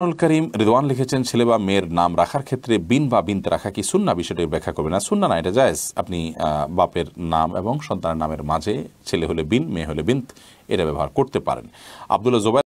নুরুল করিম রিদওয়ান লিখেছেন ছেলে বা মেয়ের নাম রাখার ক্ষেত্রে বিন বা বিন্ত রাখা কি সুন্না বিষয়টি ব্যাখ্যা করবে না সুন্না না এটা জায়জ আপনি বাপের নাম এবং সন্তানের নামের মাঝে ছেলে হলে বিন মেয়ে হলে বিন এটা ব্যবহার করতে পারেন আবদুল্লা জোবাই